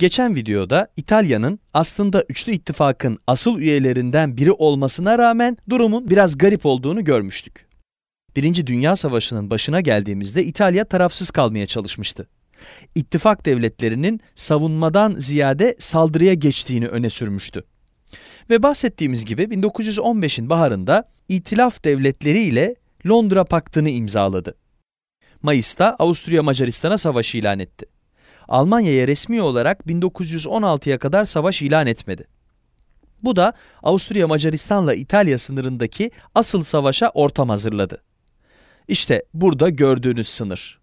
Geçen videoda İtalya'nın aslında Üçlü ittifakın asıl üyelerinden biri olmasına rağmen durumun biraz garip olduğunu görmüştük. Birinci Dünya Savaşı'nın başına geldiğimizde İtalya tarafsız kalmaya çalışmıştı. İttifak devletlerinin savunmadan ziyade saldırıya geçtiğini öne sürmüştü. Ve bahsettiğimiz gibi 1915'in baharında İtilaf devletleri ile Londra Paktı'nı imzaladı. Mayıs'ta Avusturya-Macaristan'a savaşı ilan etti. Almanya'ya resmi olarak 1916'ya kadar savaş ilan etmedi. Bu da Avusturya Macaristan'la İtalya sınırındaki asıl savaşa ortam hazırladı. İşte burada gördüğünüz sınır.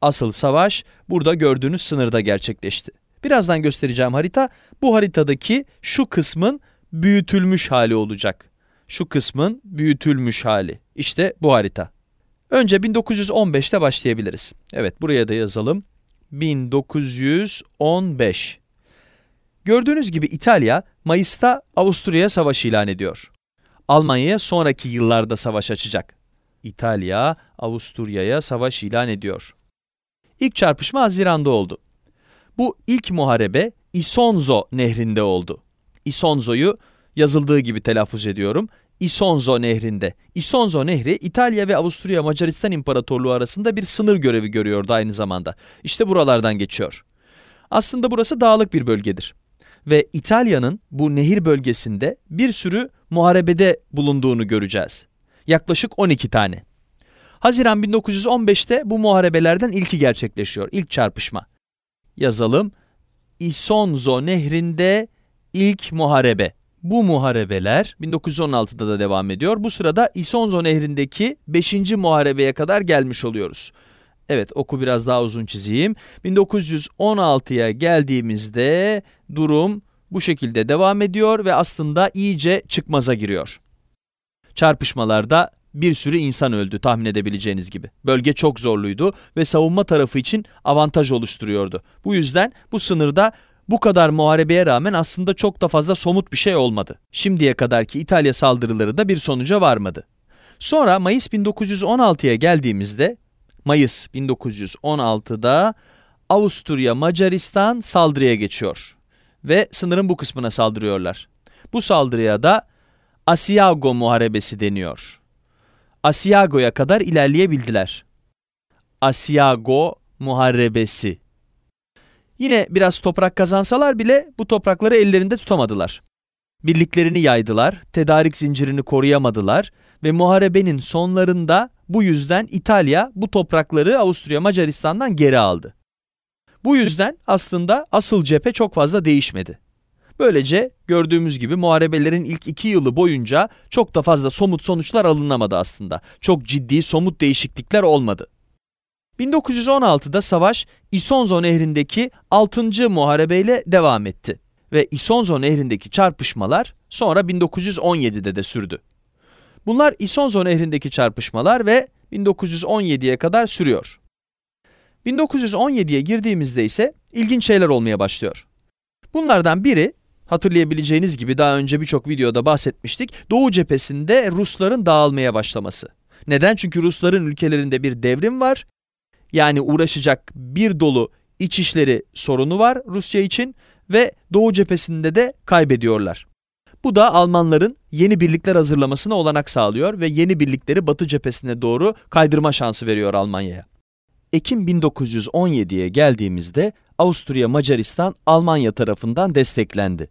Asıl savaş burada gördüğünüz sınırda gerçekleşti. Birazdan göstereceğim harita bu haritadaki şu kısmın büyütülmüş hali olacak. Şu kısmın büyütülmüş hali. İşte bu harita. Önce 1915'te başlayabiliriz. Evet buraya da yazalım. 1915 Gördüğünüz gibi İtalya, Mayıs'ta Avusturya'ya savaş ilan ediyor. Almanya'ya sonraki yıllarda savaş açacak. İtalya, Avusturya'ya savaş ilan ediyor. İlk çarpışma Haziran'da oldu. Bu ilk muharebe Isonzo nehrinde oldu. Isonzo'yu yazıldığı gibi telaffuz ediyorum. Isonzo Nehri'nde. Isonzo Nehri İtalya ve Avusturya Macaristan İmparatorluğu arasında bir sınır görevi görüyordu aynı zamanda. İşte buralardan geçiyor. Aslında burası dağlık bir bölgedir. Ve İtalya'nın bu nehir bölgesinde bir sürü muharebede bulunduğunu göreceğiz. Yaklaşık 12 tane. Haziran 1915'te bu muharebelerden ilki gerçekleşiyor. İlk çarpışma. Yazalım. Isonzo Nehri'nde ilk muharebe. Bu muharebeler 1916'da da devam ediyor. Bu sırada İsonzo Nehri'ndeki 5. muharebeye kadar gelmiş oluyoruz. Evet oku biraz daha uzun çizeyim. 1916'ya geldiğimizde durum bu şekilde devam ediyor ve aslında iyice çıkmaza giriyor. Çarpışmalarda bir sürü insan öldü tahmin edebileceğiniz gibi. Bölge çok zorluydu ve savunma tarafı için avantaj oluşturuyordu. Bu yüzden bu sınırda bu kadar muharebeye rağmen aslında çok da fazla somut bir şey olmadı. Şimdiye kadarki İtalya saldırıları da bir sonuca varmadı. Sonra Mayıs 1916'ya geldiğimizde, Mayıs 1916'da Avusturya Macaristan saldırıya geçiyor ve sınırın bu kısmına saldırıyorlar. Bu saldırıya da Asiago Muharebesi deniyor. Asiago'ya kadar ilerleyebildiler. Asiago Muharebesi Yine biraz toprak kazansalar bile bu toprakları ellerinde tutamadılar. Birliklerini yaydılar, tedarik zincirini koruyamadılar ve muharebenin sonlarında bu yüzden İtalya bu toprakları Avusturya Macaristan'dan geri aldı. Bu yüzden aslında asıl cephe çok fazla değişmedi. Böylece gördüğümüz gibi muharebelerin ilk iki yılı boyunca çok da fazla somut sonuçlar alınamadı aslında. Çok ciddi somut değişiklikler olmadı. 1916'da savaş İsonzo nehrindeki 6. muharebeyle devam etti ve İsonzo nehrindeki çarpışmalar sonra 1917'de de sürdü. Bunlar İsonzo nehrindeki çarpışmalar ve 1917'ye kadar sürüyor. 1917'ye girdiğimizde ise ilginç şeyler olmaya başlıyor. Bunlardan biri, hatırlayabileceğiniz gibi daha önce birçok videoda bahsetmiştik, Doğu cephesinde Rusların dağılmaya başlaması. Neden? Çünkü Rusların ülkelerinde bir devrim var yani uğraşacak bir dolu içişleri sorunu var Rusya için ve Doğu cephesinde de kaybediyorlar. Bu da Almanların yeni birlikler hazırlamasına olanak sağlıyor ve yeni birlikleri Batı cephesine doğru kaydırma şansı veriyor Almanya'ya. Ekim 1917'ye geldiğimizde Avusturya Macaristan Almanya tarafından desteklendi.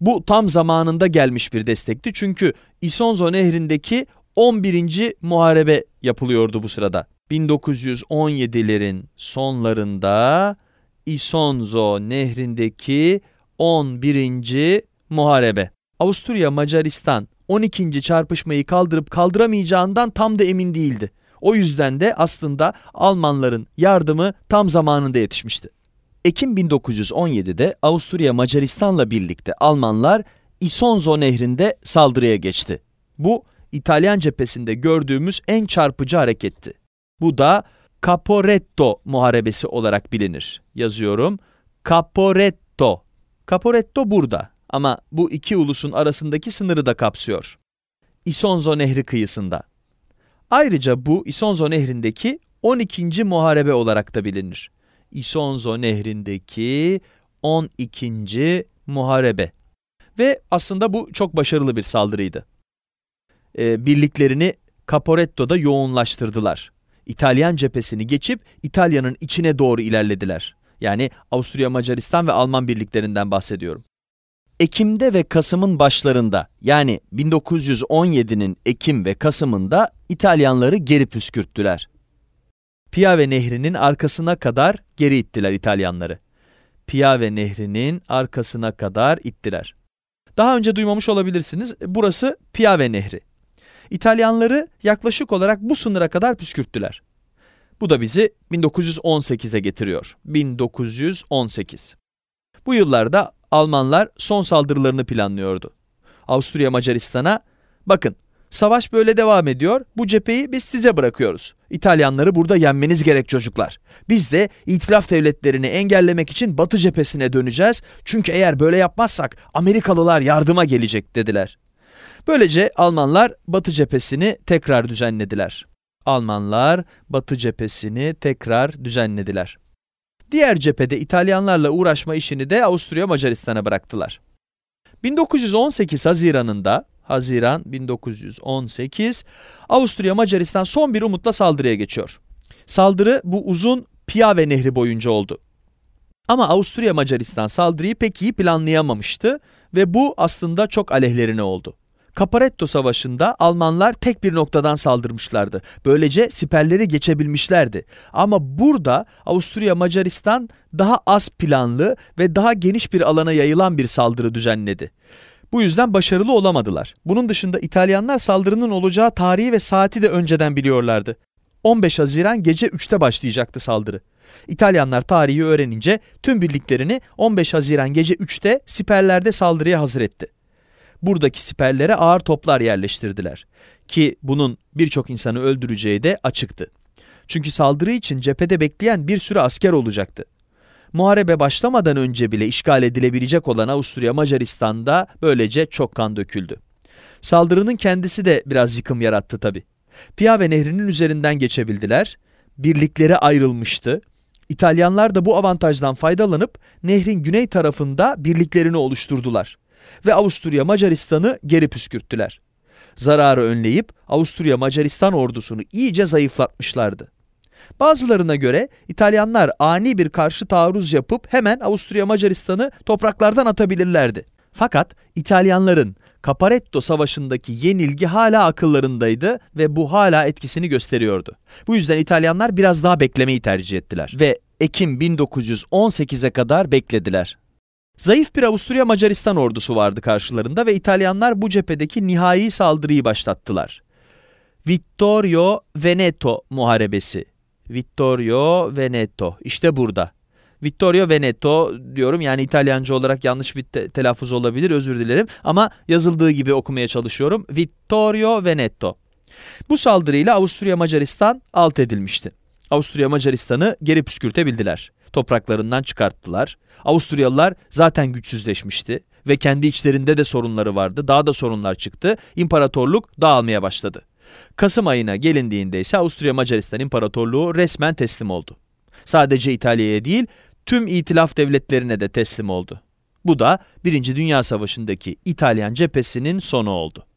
Bu tam zamanında gelmiş bir destekti çünkü İsonzo Nehri'ndeki 11. muharebe yapılıyordu bu sırada. 1917'lerin sonlarında İsonzo nehrindeki 11. muharebe. Avusturya Macaristan 12. çarpışmayı kaldırıp kaldıramayacağından tam da emin değildi. O yüzden de aslında Almanların yardımı tam zamanında yetişmişti. Ekim 1917'de Avusturya Macaristan'la birlikte Almanlar İsonzo nehrinde saldırıya geçti. Bu İtalyan cephesinde gördüğümüz en çarpıcı hareketti. Bu da Caporetto muharebesi olarak bilinir. Yazıyorum. Caporetto. Caporetto burada ama bu iki ulusun arasındaki sınırı da kapsıyor. Isonzo Nehri kıyısında. Ayrıca bu Isonzo Nehri'ndeki 12. muharebe olarak da bilinir. Isonzo Nehri'ndeki 12. muharebe. Ve aslında bu çok başarılı bir saldırıydı. Ee, birliklerini Caporetto'da yoğunlaştırdılar. İtalyan cephesini geçip İtalya'nın içine doğru ilerlediler. Yani Avusturya Macaristan ve Alman birliklerinden bahsediyorum. Ekim'de ve Kasım'ın başlarında yani 1917'nin Ekim ve Kasım'ında İtalyanları geri püskürttüler. Piave Nehri'nin arkasına kadar geri ittiler İtalyanları. Piave Nehri'nin arkasına kadar ittiler. Daha önce duymamış olabilirsiniz. Burası Piave Nehri. İtalyanları yaklaşık olarak bu sınıra kadar püskürttüler. Bu da bizi 1918'e getiriyor. 1918. Bu yıllarda Almanlar son saldırılarını planlıyordu. Avusturya Macaristan'a bakın savaş böyle devam ediyor bu cepheyi biz size bırakıyoruz. İtalyanları burada yenmeniz gerek çocuklar. Biz de itilaf devletlerini engellemek için batı cephesine döneceğiz çünkü eğer böyle yapmazsak Amerikalılar yardıma gelecek dediler. Böylece Almanlar Batı cephesini tekrar düzenlediler. Almanlar Batı cephesini tekrar düzenlediler. Diğer cephede İtalyanlarla uğraşma işini de Avusturya Macaristan'a bıraktılar. 1918 Haziran'ında, Haziran 1918, Avusturya Macaristan son bir umutla saldırıya geçiyor. Saldırı bu uzun Piave Nehri boyunca oldu. Ama Avusturya Macaristan saldırıyı pek iyi planlayamamıştı ve bu aslında çok aleyhlerine oldu. Caparetto Savaşı'nda Almanlar tek bir noktadan saldırmışlardı. Böylece siperleri geçebilmişlerdi. Ama burada Avusturya Macaristan daha az planlı ve daha geniş bir alana yayılan bir saldırı düzenledi. Bu yüzden başarılı olamadılar. Bunun dışında İtalyanlar saldırının olacağı tarihi ve saati de önceden biliyorlardı. 15 Haziran gece 3'te başlayacaktı saldırı. İtalyanlar tarihi öğrenince tüm birliklerini 15 Haziran gece 3'te siperlerde saldırıya hazır etti buradaki siperlere ağır toplar yerleştirdiler. Ki bunun birçok insanı öldüreceği de açıktı. Çünkü saldırı için cephede bekleyen bir sürü asker olacaktı. Muharebe başlamadan önce bile işgal edilebilecek olan Avusturya Macaristan'da böylece çok kan döküldü. Saldırının kendisi de biraz yıkım yarattı tabi. Piave nehrinin üzerinden geçebildiler. Birlikleri ayrılmıştı. İtalyanlar da bu avantajdan faydalanıp nehrin güney tarafında birliklerini oluşturdular ve Avusturya Macaristan'ı geri püskürttüler. Zararı önleyip Avusturya Macaristan ordusunu iyice zayıflatmışlardı. Bazılarına göre İtalyanlar ani bir karşı taarruz yapıp hemen Avusturya Macaristan'ı topraklardan atabilirlerdi. Fakat İtalyanların Caparetto Savaşı'ndaki yenilgi hala akıllarındaydı ve bu hala etkisini gösteriyordu. Bu yüzden İtalyanlar biraz daha beklemeyi tercih ettiler ve Ekim 1918'e kadar beklediler. Zayıf bir Avusturya Macaristan ordusu vardı karşılarında ve İtalyanlar bu cephedeki nihai saldırıyı başlattılar. Vittorio Veneto Muharebesi. Vittorio Veneto İşte burada. Vittorio Veneto diyorum yani İtalyanca olarak yanlış bir te telaffuz olabilir özür dilerim ama yazıldığı gibi okumaya çalışıyorum. Vittorio Veneto. Bu saldırıyla Avusturya Macaristan alt edilmişti. Avusturya Macaristan'ı geri püskürtebildiler topraklarından çıkarttılar. Avusturyalılar zaten güçsüzleşmişti ve kendi içlerinde de sorunları vardı. Daha da sorunlar çıktı. İmparatorluk dağılmaya başladı. Kasım ayına gelindiğinde ise Avusturya Macaristan İmparatorluğu resmen teslim oldu. Sadece İtalya'ya değil, tüm itilaf devletlerine de teslim oldu. Bu da 1. Dünya Savaşı'ndaki İtalyan cephesinin sonu oldu.